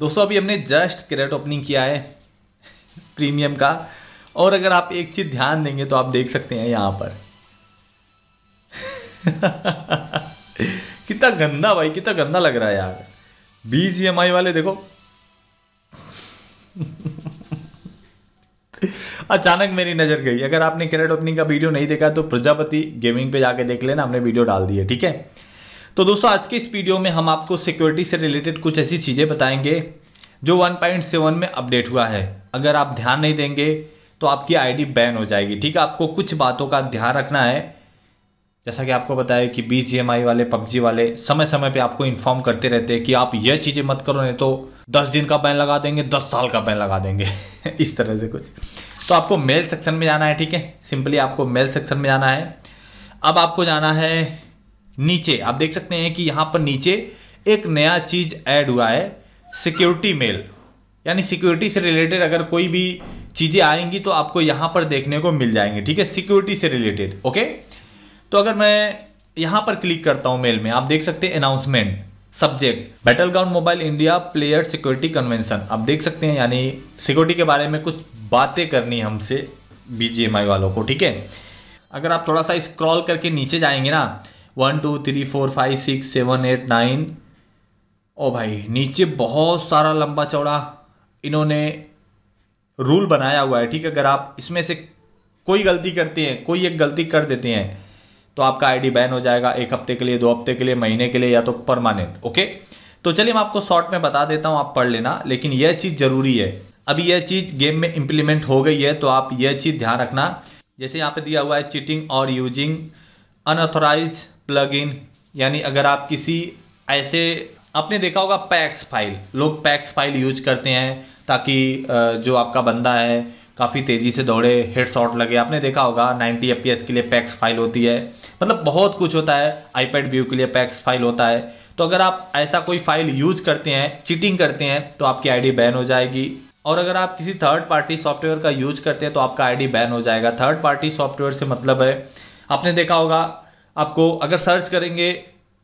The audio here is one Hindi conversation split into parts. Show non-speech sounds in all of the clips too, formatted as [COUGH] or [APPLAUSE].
दोस्तों अभी हमने जस्ट क्रेट ओपनिंग किया है प्रीमियम का और अगर आप एक चीज़ ध्यान देंगे तो आप देख सकते हैं यहां पर [LAUGHS] कितना गंदा भाई कितना गंदा लग रहा है यार बीजीएमआई वाले देखो [LAUGHS] अचानक मेरी नज़र गई अगर आपने क्रेट ओपनिंग का वीडियो नहीं देखा तो प्रजापति गेमिंग पे जाके देख लेना हमने वीडियो डाल दी है ठीक है तो दोस्तों आज के इस वीडियो में हम आपको सिक्योरिटी से रिलेटेड कुछ ऐसी चीज़ें बताएंगे जो 1.7 में अपडेट हुआ है अगर आप ध्यान नहीं देंगे तो आपकी आईडी बैन हो जाएगी ठीक है आपको कुछ बातों का ध्यान रखना है जैसा कि आपको बताया कि बी जी वाले पबजी वाले समय समय पे आपको इन्फॉर्म करते रहते हैं कि आप यह चीज़ें मत करो नहीं तो दस दिन का बैन लगा देंगे दस साल का बैन लगा देंगे [LAUGHS] इस तरह से कुछ तो आपको मेल सेक्शन में जाना है ठीक है सिंपली आपको मेल सेक्शन में जाना है अब आपको जाना है नीचे आप देख सकते हैं कि यहां पर नीचे एक नया चीज़ ऐड हुआ है सिक्योरिटी मेल यानी सिक्योरिटी से रिलेटेड अगर कोई भी चीज़ें आएंगी तो आपको यहां पर देखने को मिल जाएंगे ठीक है सिक्योरिटी से रिलेटेड ओके तो अगर मैं यहां पर क्लिक करता हूं मेल में आप देख सकते हैं announcement subject battleground mobile India player security convention आप देख सकते हैं यानी सिक्योरिटी के बारे में कुछ बातें करनी हमसे बी वालों को ठीक है अगर आप थोड़ा सा स्क्रॉल करके नीचे जाएंगे ना one two three four five six seven eight nine ओ भाई नीचे बहुत सारा लंबा चौड़ा इन्होंने रूल बनाया हुआ है ठीक है अगर आप इसमें से कोई गलती करते हैं कोई एक गलती कर देते हैं तो आपका आईडी बैन हो जाएगा एक हफ्ते के लिए दो हफ्ते के लिए महीने के लिए या तो परमानेंट ओके तो चलिए मैं आपको शॉर्ट में बता देता हूँ आप पढ़ लेना लेकिन यह चीज़ ज़रूरी है अभी यह चीज़ गेम में इम्प्लीमेंट हो गई है तो आप यह चीज़ ध्यान रखना जैसे यहाँ पे दिया हुआ है चीटिंग और यूजिंग अनऑथोराइज प्लग इन यानी अगर आप किसी ऐसे आपने देखा होगा पैक्स फाइल लोग पैक्स फाइल यूज करते हैं ताकि जो आपका बंदा है काफ़ी तेज़ी से दौड़े हेड शॉट लगे आपने देखा होगा 90 एफ के लिए पैक्स फाइल होती है मतलब बहुत कुछ होता है आईपैड व्यू के लिए पैक्स फाइल होता है तो अगर आप ऐसा कोई फाइल यूज करते हैं चीटिंग करते हैं तो आपकी आईडी बैन हो जाएगी और अगर आप किसी थर्ड पार्टी सॉफ्टवेयर का यूज करते हैं तो आपका आईडी बैन हो जाएगा थर्ड पार्टी सॉफ्टवेयर से मतलब है आपने देखा होगा आपको अगर सर्च करेंगे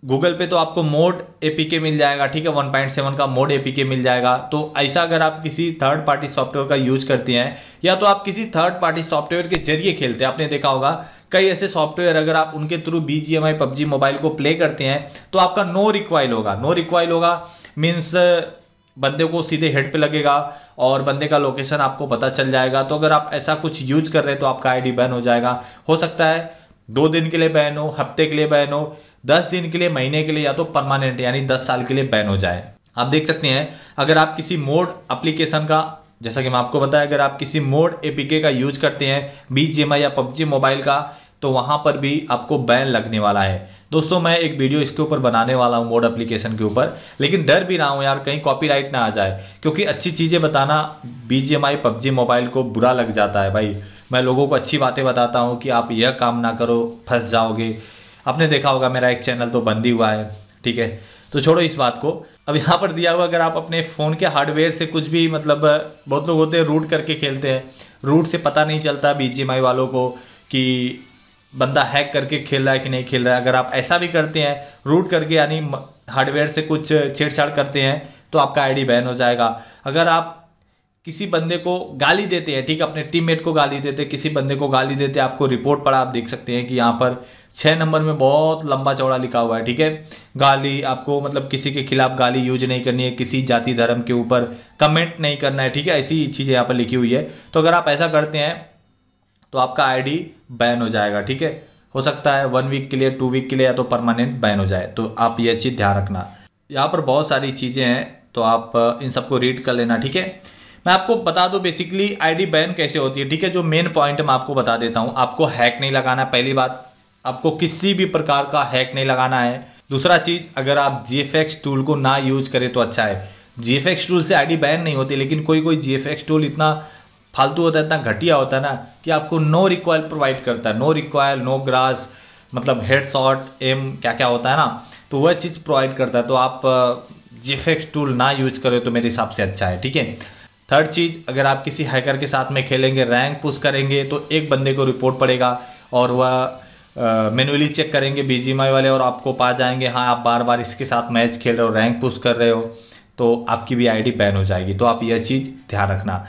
गूगल पे तो आपको मोड ए मिल जाएगा ठीक है 1.7 का मोड ए मिल जाएगा तो ऐसा अगर आप किसी थर्ड पार्टी सॉफ्टवेयर का यूज करती हैं या तो आप किसी थर्ड पार्टी सॉफ्टवेयर के जरिए खेलते हैं आपने देखा होगा कई ऐसे सॉफ्टवेयर अगर आप उनके through B G M I PUBG mobile को प्ले करते हैं तो आपका नो रिक्वाइल होगा नो रिक्वाइल होगा मीन्स बंदे को सीधे हेड पे लगेगा और बंदे का लोकेशन आपको पता चल जाएगा तो अगर आप ऐसा कुछ यूज कर रहे हैं तो आपका आईडी बैन हो जाएगा हो सकता है दो दिन के लिए बैन हो हफ्ते के लिए बैन हो दस दिन के लिए महीने के लिए या तो परमानेंट यानी दस साल के लिए बैन हो जाए आप देख सकते हैं अगर आप किसी मोड अप्लीकेशन का जैसा कि मैं आपको बताया अगर आप किसी मोड एपीके का यूज करते हैं बी या पबजी मोबाइल का तो वहाँ पर भी आपको बैन लगने वाला है दोस्तों मैं एक वीडियो इसके ऊपर बनाने वाला हूँ मोड एप्लीकेशन के ऊपर लेकिन डर भी रहा हूँ यार कहीं कॉपीराइट ना आ जाए क्योंकि अच्छी चीज़ें बताना बी जी पबजी मोबाइल को बुरा लग जाता है भाई मैं लोगों को अच्छी बातें बताता हूँ कि आप यह काम ना करो फंस जाओगे आपने देखा होगा मेरा एक चैनल तो बंद ही हुआ है ठीक है तो छोड़ो इस बात को अब यहाँ पर दिया हुआ अगर आप अपने फ़ोन के हार्डवेयर से कुछ भी मतलब बहुत लोग होते हैं रूट करके खेलते हैं रूट से पता नहीं चलता बी वालों को कि बंदा हैक करके खेल रहा है कि नहीं खेल रहा है अगर आप ऐसा भी करते हैं रूट करके यानी हार्डवेयर से कुछ छेड़छाड़ करते हैं तो आपका आईडी बैन हो जाएगा अगर आप किसी बंदे को गाली देते हैं ठीक है अपने टीममेट को गाली देते किसी बंदे को गाली देते आपको रिपोर्ट पड़ा आप देख सकते हैं कि यहाँ पर छः नंबर में बहुत लंबा चौड़ा लिखा हुआ है ठीक है गाली आपको मतलब किसी के खिलाफ गाली यूज नहीं करनी है किसी जाति धर्म के ऊपर कमेंट नहीं करना है ठीक है ऐसी चीज़ें यहाँ पर लिखी हुई है तो अगर आप ऐसा करते हैं तो आपका आईडी बैन हो जाएगा ठीक है हो सकता है वन वीक के लिए टू वीक के लिए या तो परमानेंट बैन हो जाए तो आप ये चीज़ ध्यान रखना यहाँ पर बहुत सारी चीज़ें हैं तो आप इन सबको रीड कर लेना ठीक है मैं आपको बता दूं बेसिकली आईडी बैन कैसे होती है ठीक है जो मेन पॉइंट मैं आपको बता देता हूं आपको हैक नहीं लगाना पहली बात आपको किसी भी प्रकार का हैक नहीं लगाना है दूसरा चीज़ अगर आप जी टूल को ना यूज करें तो अच्छा है जी टूल से आई बैन नहीं होती लेकिन कोई कोई जी टूल इतना फालतू होता है इतना घटिया होता है ना कि आपको नो रिक्वायर प्रोवाइड करता है नो रिक्वायर नो ग्रास मतलब हेड शॉट एम क्या क्या होता है ना तो वह चीज़ प्रोवाइड करता है तो आप जी टूल ना यूज करें तो मेरे हिसाब से अच्छा है ठीक है थर्ड चीज़ अगर आप किसी हैकर के साथ में खेलेंगे रैंक पुश करेंगे तो एक बंदे को रिपोर्ट पड़ेगा और वह मैनुअली चेक करेंगे बी वाले और आपको पा जाएंगे हाँ आप बार बार इसके साथ मैच खेल रहे हो रैंक पुश कर रहे हो तो आपकी भी आईडी बैन हो जाएगी तो आप यह चीज़ ध्यान रखना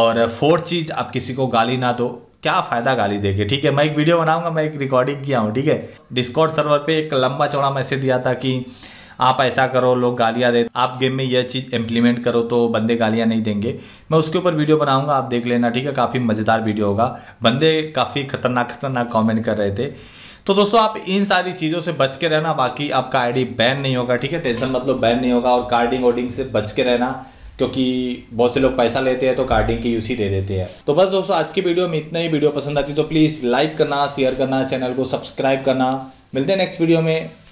और फोर्थ चीज़ आप किसी को गाली ना दो क्या फ़ायदा गाली देके ठीक है मैं एक वीडियो बनाऊंगा मैं एक रिकॉर्डिंग किया हूँ ठीक है डिस्कॉर्ड सर्वर पे एक लंबा चौड़ा मैसेज दिया था कि आप ऐसा करो लोग गालियाँ दे आप गेम में यह चीज़ इम्प्लीमेंट करो तो बंदे गालियाँ नहीं देंगे मैं उसके ऊपर वीडियो बनाऊँगा आप देख लेना ठीक है काफ़ी मज़ेदार वीडियो होगा बंदे काफ़ी खतरनाक खतरनाक कॉमेंट कर रहे थे तो दोस्तों आप इन सारी चीज़ों से बच के रहना बाकी आपका आई बैन नहीं होगा ठीक है टेंशन मतलब बैन नहीं होगा और कार्डिंग वोडिंग से बच के रहना क्योंकि बहुत से लोग पैसा लेते हैं तो कार्डिंग की यूसी दे देते हैं तो बस दोस्तों आज की वीडियो में इतना ही वीडियो पसंद आती तो प्लीज़ लाइक करना शेयर करना चैनल को सब्सक्राइब करना मिलते हैं नेक्स्ट वीडियो में